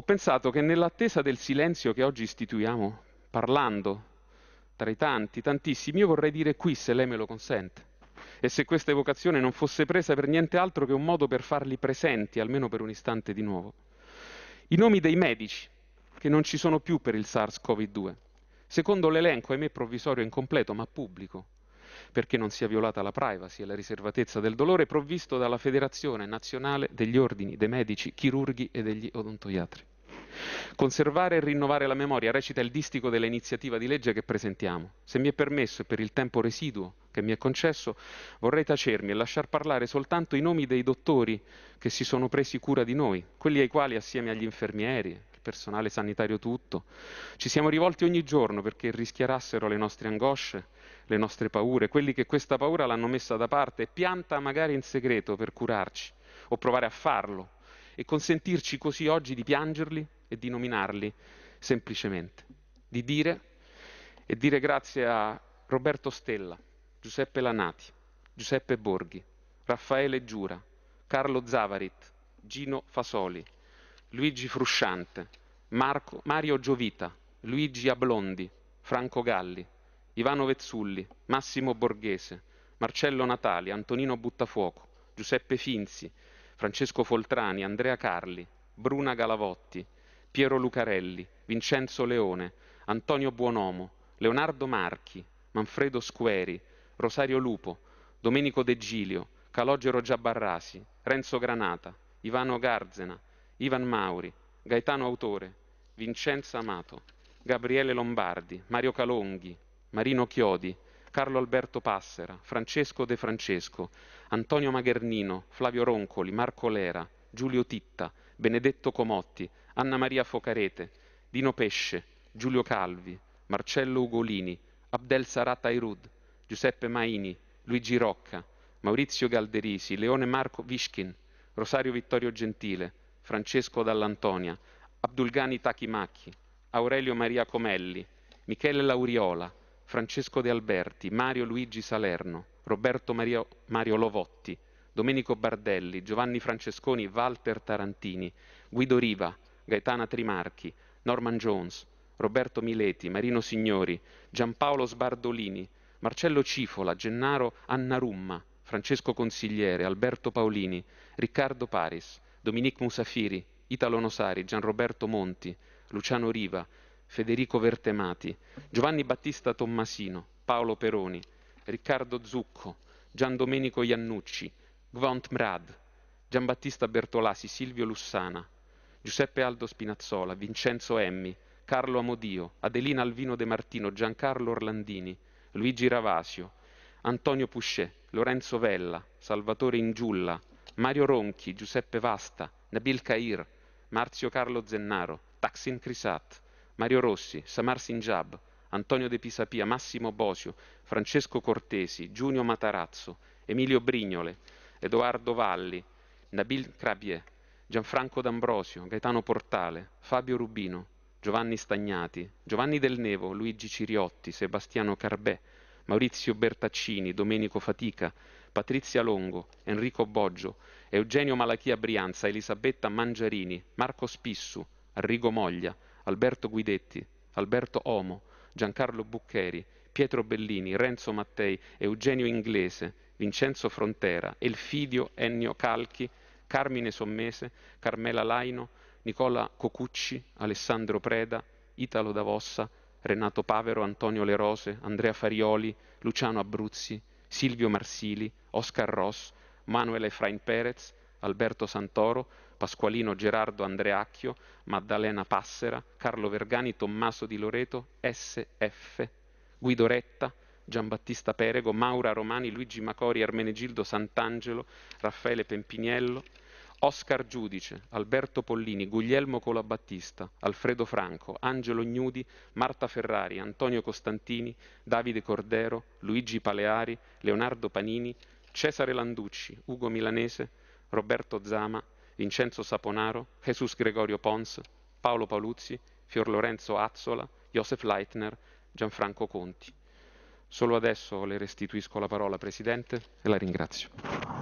ho pensato che nell'attesa del silenzio che oggi istituiamo, parlando tra i tanti, tantissimi, io vorrei dire qui, se lei me lo consente, e se questa evocazione non fosse presa per niente altro che un modo per farli presenti, almeno per un istante di nuovo, i nomi dei medici che non ci sono più per il SARS-CoV-2, secondo l'elenco, ahimè provvisorio e incompleto, ma pubblico, perché non sia violata la privacy e la riservatezza del dolore provvisto dalla Federazione Nazionale degli Ordini dei Medici, Chirurghi e degli Odontoiatri. Conservare e rinnovare la memoria recita il distico dell'iniziativa di legge che presentiamo. Se mi è permesso e per il tempo residuo che mi è concesso, vorrei tacermi e lasciar parlare soltanto i nomi dei dottori che si sono presi cura di noi, quelli ai quali assieme agli infermieri, il personale sanitario tutto, ci siamo rivolti ogni giorno perché rischiarassero le nostre angosce, le nostre paure, quelli che questa paura l'hanno messa da parte e pianta magari in segreto per curarci o provare a farlo e consentirci così oggi di piangerli e di nominarli semplicemente, di dire e dire grazie a Roberto Stella, Giuseppe Lanati, Giuseppe Borghi, Raffaele Giura, Carlo Zavarit, Gino Fasoli, Luigi Frusciante, Marco, Mario Giovita, Luigi Ablondi, Franco Galli, Ivano Vezzulli, Massimo Borghese, Marcello Natali, Antonino Buttafuoco, Giuseppe Finzi, Francesco Foltrani, Andrea Carli, Bruna Galavotti, Piero Lucarelli, Vincenzo Leone, Antonio Buonomo, Leonardo Marchi, Manfredo Squeri, Rosario Lupo, Domenico De Giglio, Calogero Giabarrasi, Renzo Granata, Ivano Garzena, Ivan Mauri, Gaetano Autore, Vincenzo Amato, Gabriele Lombardi, Mario Calonghi, Marino Chiodi, Carlo Alberto Passera, Francesco De Francesco, Antonio Maghernino, Flavio Roncoli, Marco Lera, Giulio Titta, Benedetto Comotti, Anna Maria Focarete, Dino Pesce, Giulio Calvi, Marcello Ugolini, Abdel Sarat Ayrud, Giuseppe Maini, Luigi Rocca, Maurizio Galderisi, Leone Marco Vischkin, Rosario Vittorio Gentile, Francesco Dall'Antonia, Abdulgani Tachimacchi, Aurelio Maria Comelli, Michele Lauriola, Francesco De Alberti, Mario Luigi Salerno, Roberto Mario, Mario Lovotti, Domenico Bardelli, Giovanni Francesconi, Walter Tarantini, Guido Riva, Gaetana Trimarchi, Norman Jones, Roberto Mileti, Marino Signori, Giampaolo Sbardolini, Marcello Cifola, Gennaro Annarumma, Francesco Consigliere, Alberto Paolini, Riccardo Paris, Dominique Musafiri, Italo Nosari, Gianroberto Monti, Luciano Riva, Federico Vertemati, Giovanni Battista Tommasino, Paolo Peroni, Riccardo Zucco, Gian Domenico Iannucci, Gvont Mrad, Giambattista Bertolasi, Silvio Lussana, Giuseppe Aldo Spinazzola, Vincenzo Emmi, Carlo Amodio, Adelina Alvino De Martino, Giancarlo Orlandini, Luigi Ravasio, Antonio Puscè, Lorenzo Vella, Salvatore Ingiulla, Mario Ronchi, Giuseppe Vasta, Nabil Cair, Marzio Carlo Zennaro, Taksin Crisat, Mario Rossi, Samar Sinjab, Antonio De Pisapia, Massimo Bosio, Francesco Cortesi, Giunio Matarazzo, Emilio Brignole, Edoardo Valli, Nabil Crabier, Gianfranco D'Ambrosio, Gaetano Portale, Fabio Rubino, Giovanni Stagnati, Giovanni Del Nevo, Luigi Ciriotti, Sebastiano Carbè, Maurizio Bertaccini, Domenico Fatica, Patrizia Longo, Enrico Boggio, Eugenio Malachia Brianza, Elisabetta Mangiarini, Marco Spissu, Arrigo Moglia, Alberto Guidetti, Alberto Omo, Giancarlo Buccheri, Pietro Bellini, Renzo Mattei, Eugenio Inglese, Vincenzo Frontera, Elfidio Ennio Calchi, Carmine Sommese, Carmela Laino, Nicola Cocucci, Alessandro Preda, Italo Davossa, Renato Pavero, Antonio Le Rose, Andrea Farioli, Luciano Abruzzi, Silvio Marsili, Oscar Ross, Manuel Efrain Perez, Alberto Santoro, Pasqualino Gerardo Andreacchio, Maddalena Passera, Carlo Vergani, Tommaso Di Loreto, SF, Guido Retta, Giambattista Perego, Maura Romani, Luigi Macori, Armenegildo Sant'Angelo, Raffaele Pempiniello, Oscar Giudice, Alberto Pollini, Guglielmo Colabattista, Alfredo Franco, Angelo Gnudi, Marta Ferrari, Antonio Costantini, Davide Cordero, Luigi Paleari, Leonardo Panini, Cesare Landucci, Ugo Milanese, Roberto Zama, Vincenzo Saponaro, Jesus Gregorio Pons, Paolo Paoluzzi, Fior Lorenzo Azzola, Josef Leitner, Gianfranco Conti. Solo adesso le restituisco la parola, Presidente, e la ringrazio.